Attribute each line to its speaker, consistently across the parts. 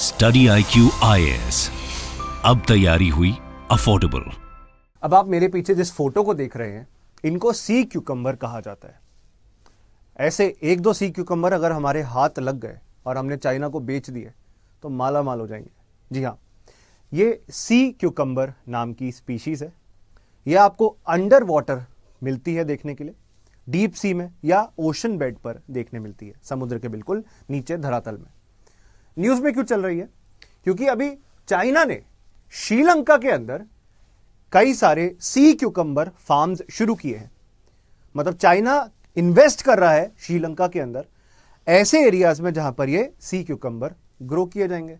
Speaker 1: study I Q I S अब तैयारी हुई अफोर्डेबल अब आप मेरे पीछे जिस फोटो को देख रहे हैं इनको सी क्यूकम्बर कहा जाता है ऐसे एक दो सी क्यूकम्बर अगर हमारे हाथ लग गए और हमने चाइना को बेच दिए तो माला माल हो जाएंगे जी हाँ ये सी क्यूकम्बर नाम की स्पीशीज है यह आपको अंडर वाटर मिलती है देखने के लिए डीप सी में या ओशन बेड पर देखने मिलती है समुद्र के बिल्कुल नीचे धरातल में न्यूज में क्यों चल रही है क्योंकि अभी चाइना ने श्रीलंका के अंदर कई सारे सी क्यूकंबर फार्म्स शुरू किए हैं मतलब चाइना इन्वेस्ट कर रहा है श्रीलंका के अंदर ऐसे एरियाज में जहां पर ये सी क्यूकम्बर ग्रो किए जाएंगे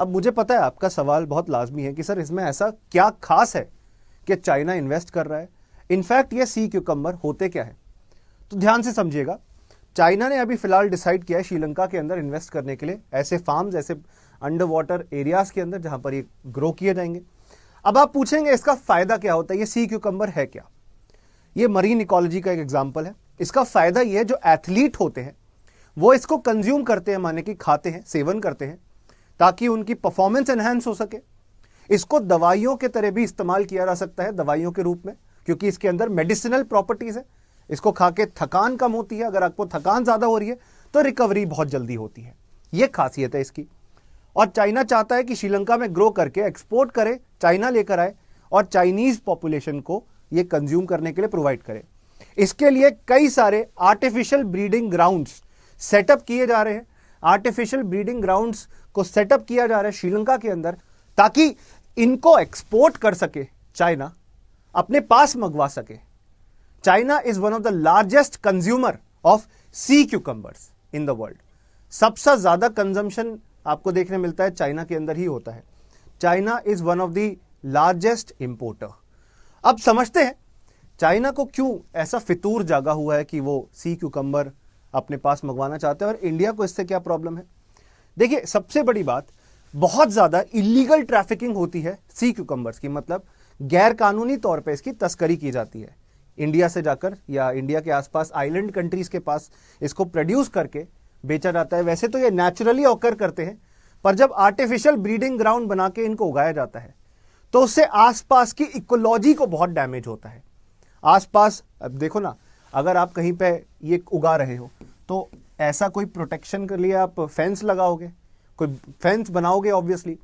Speaker 1: अब मुझे पता है आपका सवाल बहुत लाजमी है कि सर इसमें ऐसा क्या खास है कि चाइना इन्वेस्ट कर रहा है इनफैक्ट ये सी क्यूकंबर होते क्या है तो ध्यान से समझिएगा चाइना ने अभी फिलहाल डिसाइड किया है श्रीलंका के अंदर इन्वेस्ट करने के लिए ऐसे फार्म ऐसे अंडर वाटर एरियाज के अंदर जहां पर ये ग्रो किए जाएंगे अब आप पूछेंगे इसका फायदा क्या होता है ये सी क्यूकम्बर है क्या ये मरीन इकोलॉजी का एक एग्जाम्पल है इसका फायदा ये है जो एथलीट होते हैं वो इसको कंज्यूम करते हैं माने कि खाते हैं सेवन करते हैं ताकि उनकी परफॉर्मेंस एनहेंस हो सके इसको दवाइयों के तरह भी इस्तेमाल किया जा सकता है दवाइयों के रूप में क्योंकि इसके अंदर मेडिसिनल प्रॉपर्टीज है इसको खा के थकान कम होती है अगर आपको थकान ज़्यादा हो रही है तो रिकवरी बहुत जल्दी होती है यह खासियत है इसकी और चाइना चाहता है कि श्रीलंका में ग्रो करके एक्सपोर्ट करे चाइना लेकर आए और चाइनीज पॉपुलेशन को ये कंज्यूम करने के लिए प्रोवाइड करे इसके लिए कई सारे आर्टिफिशियल ब्रीडिंग ग्राउंड्स सेटअप किए जा रहे हैं आर्टिफिशियल ब्रीडिंग ग्राउंड्स को सेटअप किया जा रहा है श्रीलंका के अंदर ताकि इनको एक्सपोर्ट कर सके चाइना अपने पास मंगवा सके China is one of the largest consumer of sea cucumbers in the world सबसे ज्यादा कंजम्पशन आपको देखने मिलता है चाइना के अंदर ही होता है China is one of the largest importer अब समझते हैं चाइना को क्यों ऐसा फितूर जागा हुआ है कि वो सी क्यूकम्बर अपने पास मंगवाना चाहते हैं और इंडिया को इससे क्या प्रॉब्लम है देखिए सबसे बड़ी बात बहुत ज़्यादा इलीगल ट्रैफिकिंग होती है सी क्यूकम्बर्स की मतलब गैर कानूनी तौर पर इसकी तस्करी की जाती है इंडिया से जाकर या इंडिया के आसपास आइलैंड कंट्रीज के पास इसको प्रोड्यूस करके बेचा जाता है वैसे तो ये नेचुरली ऑकर करते हैं पर जब आर्टिफिशियल ब्रीडिंग ग्राउंड बना के इनको उगाया जाता है तो उससे आसपास की इकोलॉजी को बहुत डैमेज होता है आसपास अब देखो ना अगर आप कहीं पे ये उगा रहे हो तो ऐसा कोई प्रोटेक्शन के लिए आप फेंस लगाओगे कोई फेंस बनाओगे ऑब्वियसली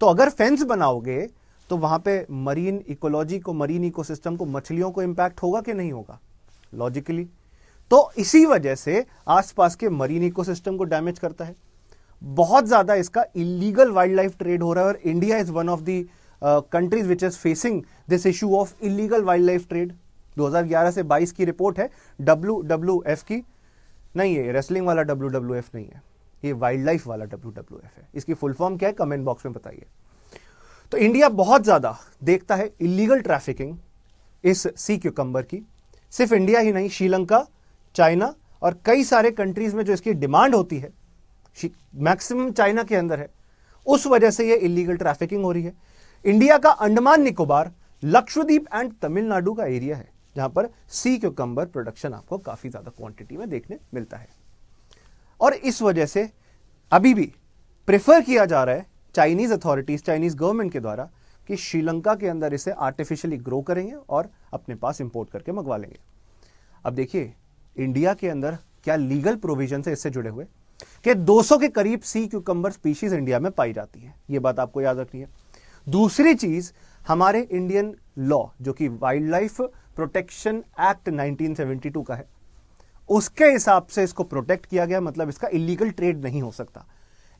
Speaker 1: तो अगर फेंस बनाओगे तो वहां पे मरीन इकोलॉजी को मरीन इकोसिस्टम को मछलियों को इंपैक्ट होगा कि नहीं होगा लॉजिकली तो इसी वजह से आसपास के मरीन इकोसिस्टम को डैमेज करता है बहुत ज्यादा इसका इलीगल वाइल्ड लाइफ ट्रेड हो रहा है और India is one of the countries which is facing this issue of illegal wild life trade 2011 से 22 की रिपोर्ट है डब्ल्यू डब्ल्यू एफ की नहीं है रेसलिंग वाला डब्ल्यू डब्ल्यू एफ नहीं है ये वाइल्ड लाइफ वाला डब्ल्यू डब्ल्यू एफ है इसकी फुल फॉर्म क्या है कमेंट बॉक्स में बताइए तो इंडिया बहुत ज़्यादा देखता है इलीगल ट्रैफिकिंग इस सी क्यूकम्बर की सिर्फ इंडिया ही नहीं श्रीलंका चाइना और कई सारे कंट्रीज में जो इसकी डिमांड होती है मैक्सिमम चाइना के अंदर है उस वजह से ये इलीगल ट्रैफिकिंग हो रही है इंडिया का अंडमान निकोबार लक्षद्वीप एंड तमिलनाडु का एरिया है जहां पर सी क्यूकम्बर प्रोडक्शन आपको काफ़ी ज़्यादा क्वांटिटी में देखने मिलता है और इस वजह से अभी भी प्रेफर किया जा रहा है चाइनीज अथॉरिटीज चाइनीज गवर्नमेंट के द्वारा कि श्रीलंका के अंदर इसे आर्टिफिशियली ग्रो करेंगे और अपने पास इंपोर्ट करके मंगवा लेंगे अब देखिए इंडिया के अंदर क्या लीगल प्रोविजन है इससे जुड़े हुए कि 200 के करीब सी क्यूकम्बर स्पीशीज इंडिया में पाई जाती है यह बात आपको याद रखनी है दूसरी चीज हमारे इंडियन लॉ जो कि वाइल्ड लाइफ प्रोटेक्शन एक्ट 1972 का है उसके हिसाब से इसको प्रोटेक्ट किया गया मतलब इसका इलीगल ट्रेड नहीं हो सकता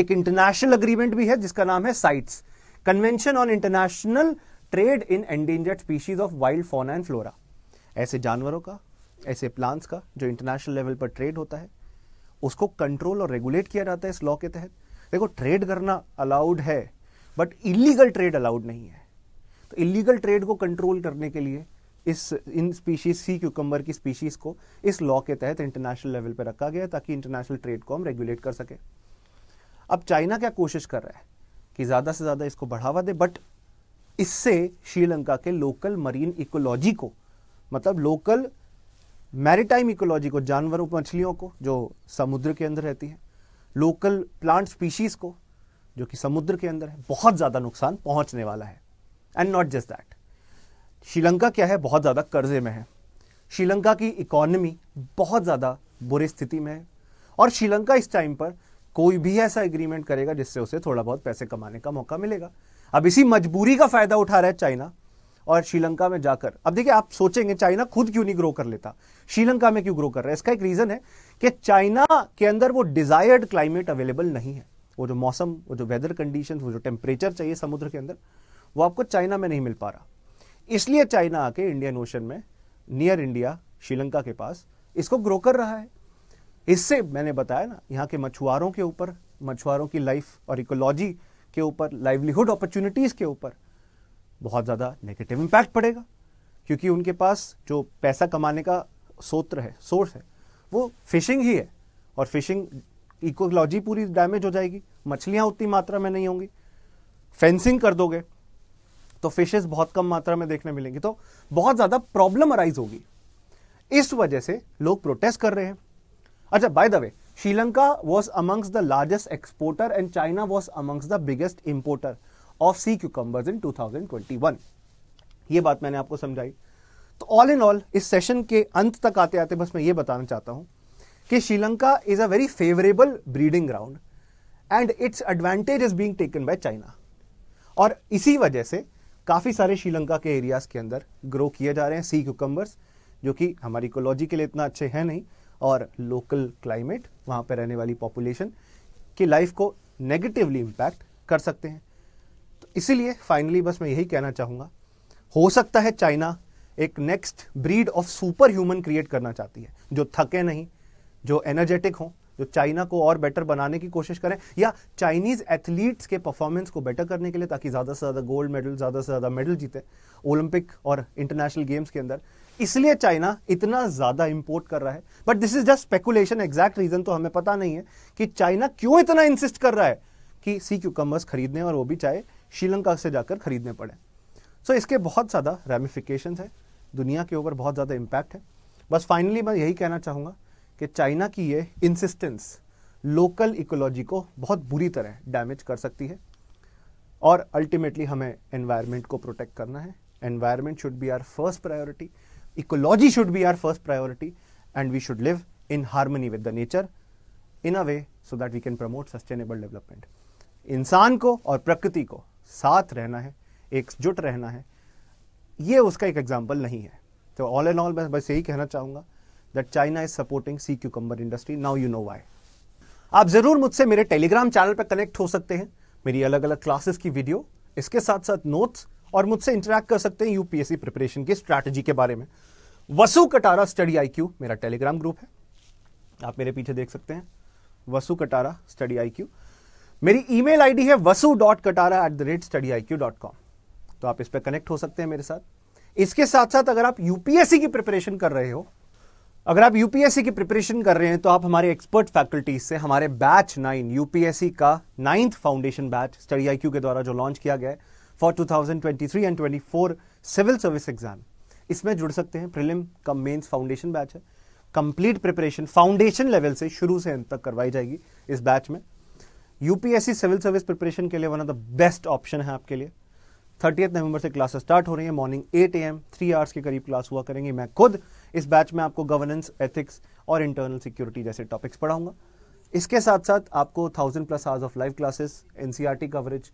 Speaker 1: एक इंटरनेशनल अग्रीमेंट भी है जिसका नाम है CITES convention on international trade in endangered species of wild fauna and flora ऐसे जानवरों का ऐसे प्लांट्स का जो इंटरनेशनल लेवल पर ट्रेड होता है उसको कंट्रोल और रेगुलेट किया जाता है इस लॉ के तहत देखो ट्रेड करना अलाउड है बट इलीगल ट्रेड अलाउड नहीं है तो इलीगल ट्रेड को कंट्रोल करने के लिए इस इन स्पीशीज सी क्यूकम्बर की स्पीशीज को इस लॉ के तहत इंटरनेशनल लेवल पर रखा गया ताकि इंटरनेशनल ट्रेड को हम रेगुलेट कर सकें अब चाइना क्या कोशिश कर रहा है कि ज़्यादा से ज़्यादा इसको बढ़ावा दे बट इससे श्रीलंका के लोकल मरीन इकोलॉजी को मतलब लोकल मैरिटाइम इकोलॉजी को जानवरों मछलियों को जो समुद्र के अंदर रहती है लोकल प्लांट स्पीशीज़ को जो कि समुद्र के अंदर है बहुत ज़्यादा नुकसान पहुंचने वाला है and not just that Sri Lanka क्या है बहुत ज़्यादा कर्जे में है श्रीलंका की इकोनमी बहुत ज़्यादा बुरी स्थिति में है और श्रीलंका इस टाइम पर कोई भी ऐसा एग्रीमेंट करेगा जिससे उसे थोड़ा बहुत पैसे कमाने का मौका मिलेगा अब इसी मजबूरी का फायदा उठा रहा है चाइना और श्रीलंका में जाकर अब देखिए आप सोचेंगे चाइना खुद क्यों नहीं ग्रो कर लेता श्रीलंका में क्यों ग्रो कर रहा है इसका एक रीजन है कि चाइना के अंदर वो डिजायर्ड क्लाइमेट अवेलेबल नहीं है वो जो मौसम वो जो वेदर कंडीशन वो जो टेम्परेचर चाहिए समुद्र के अंदर वो आपको चाइना में नहीं मिल पा रहा इसलिए चाइना आके इंडियन ओशन में नियर इंडिया श्रीलंका के पास इसको ग्रो कर रहा है इससे मैंने बताया ना यहाँ के मछुआरों के ऊपर मछुआरों की लाइफ और इकोलॉजी के ऊपर लाइवलीहुड अपॉर्चुनिटीज़ के ऊपर बहुत ज़्यादा नेगेटिव इम्पैक्ट पड़ेगा क्योंकि उनके पास जो पैसा कमाने का सोत्र है सोर्स है वो फिशिंग ही है और फिशिंग इकोलॉजी पूरी डैमेज हो जाएगी मछलियाँ उतनी मात्रा में नहीं होंगी फेंसिंग कर दोगे तो फिशेस बहुत कम मात्रा में देखने मिलेंगी तो बहुत ज़्यादा प्रॉब्लम अराइज होगी इस वजह से लोग प्रोटेस्ट कर रहे हैं अच्छा by the way Sri Lanka was amongst the largest exporter and China was amongst the biggest importer of sea cucumbers in one ये बात मैंने आपको समझाई तो ऑल इन ऑल इस सेशन के अंत तक आते आते बस मैं ये बताना चाहता हूं कि Sri Lanka is a very favourable breeding ground and its advantage is being taken by China और इसी वजह से काफ़ी सारे श्रीलंका के एरियाज के अंदर ग्रो किए जा रहे हैं सी क्यूकम्बर्स जो कि हमारी इकोलॉजी के लिए इतना अच्छे हैं नहीं और लोकल क्लाइमेट वहाँ पर रहने वाली पॉपुलेशन की लाइफ को नेगेटिवली इम्पैक्ट कर सकते हैं तो इसीलिए फाइनली बस मैं यही कहना चाहूँगा हो सकता है चाइना एक next breed of super human create करना चाहती है जो थके नहीं जो एनर्जेटिक हों तो चाइना को और बेटर बनाने की कोशिश करें या चाइनीज एथलीट्स के परफॉर्मेंस को बेटर करने के लिए ताकि ज़्यादा से ज़्यादा गोल्ड मेडल ज़्यादा से ज़्यादा मेडल जीते ओलंपिक और इंटरनेशनल गेम्स के अंदर इसलिए चाइना इतना ज़्यादा इंपोर्ट कर रहा है but this is just speculation exact reason तो हमें पता नहीं है कि चाइना क्यों इतना इंसिस्ट कर रहा है कि सी क्यूकम्बर्स खरीदने और वो भी चाहे श्रीलंका से जाकर खरीदने पड़े सो so, इसके बहुत ज़्यादा रेमिफिकेशन है दुनिया के ऊपर बहुत ज़्यादा इंपैक्ट है बस फाइनली मैं यही कहना चाहूंगा कि चाइना की ये इंसिस्टेंस लोकल इकोलॉजी को बहुत बुरी तरह डैमेज कर सकती है और अल्टीमेटली हमें एनवायरनमेंट को प्रोटेक्ट करना है environment should be our first priority ecology should be our first priority and we should live in harmony with the nature in a way so that we can promote sustainable development इंसान को और प्रकृति को साथ रहना है एकजुट रहना है ये उसका एक एग्जाम्पल नहीं है तो ऑल एंड ऑल मैं बस यही कहना चाहूँगा China is supporting sea cu cucumber industry now you know why आप जरूर मुझसे मेरे टेलीग्राम चैनल पर कनेक्ट हो सकते हैं मेरी अलग अलग क्लासेस की वीडियो इसके साथ साथ नोट्स और मुझसे इंटरेक्ट कर सकते हैं यूपीएससी प्रिपरेशन की स्ट्रैटेजी के बारे में Vasu Katara study I Q मेरा टेलीग्राम ग्रुप है आप मेरे पीछे देख सकते हैं Vasu Katara study I Q मेरी आई डी है Vasu dot Katara at the rate study I Q dot com तो आप इस पर कनेक्ट हो सकते हैं मेरे साथ इसके साथ साथ अगर आप यूपीएससी की प्रिपरेशन कर रहे हो अगर आप यूपीएससी की प्रिपरेशन कर रहे हैं तो आप हमारे एक्सपर्ट फैकल्टीज से हमारे बैच नाइन यूपीएससी का ninth foundation batch study I के द्वारा जो लॉन्च किया गया है for 2023 and 24 civil service exam इसमें जुड़ सकते हैं प्रिलिम का मेन्स फाउंडेशन बैच है कंप्लीट प्रिपरेशन फाउंडेशन लेवल से शुरू से अंत तक करवाई जाएगी इस बैच में यूपीएससी सिविल सर्विस प्रिपरेशन के लिए one of the best option है आपके लिए थर्टी नवंबर से क्लासेस स्टार्ट हो रही है morning at A M three hours के करीब क्लास हुआ करेंगे मैं खुद इस बैच में आपको गवर्नेंस एथिक्स और इंटरनल सिक्योरिटी जैसे टॉपिक्स पढ़ाऊंगा इसके साथ साथ आपको thousand plus hours of live classes NCERT coverage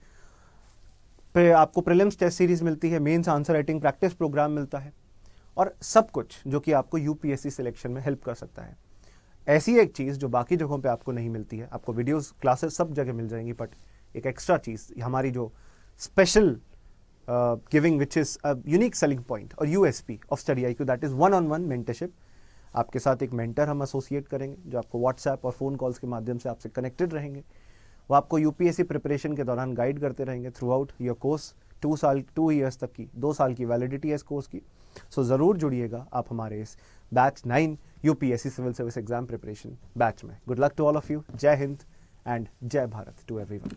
Speaker 1: पे आपको प्रिलिम्स टेस्ट सीरीज मिलती है mains answer writing practice programme मिलता है और सब कुछ जो कि आपको यूपीएससी सिलेक्शन में हेल्प कर सकता है ऐसी एक चीज़ जो बाकी जगहों पे आपको नहीं मिलती है आपको वीडियोस क्लासेस सब जगह मिल जाएंगी बट एक एक्स्ट्रा चीज़ हमारी जो special giving which is a unique selling point और U S P of study I Q that is one on one mentorship आपके साथ एक मेंटर हम एसोसिएट करेंगे जो आपको व्हाट्सएप और फ़ोन कॉल्स के माध्यम से आपसे कनेक्टेड रहेंगे वो आपको U P S C preparation के दौरान गाइड करते रहेंगे throughout your course two साल टू ईयर्स तक की दो साल की वैलिडिटी है इस कोर्स की सो so, ज़रूर जुड़िएगा आप हमारे इस batch nine U P S C civil service exam preparation batch में good luck to all of you जय हिंद एंड जय भारत टू एवरी वन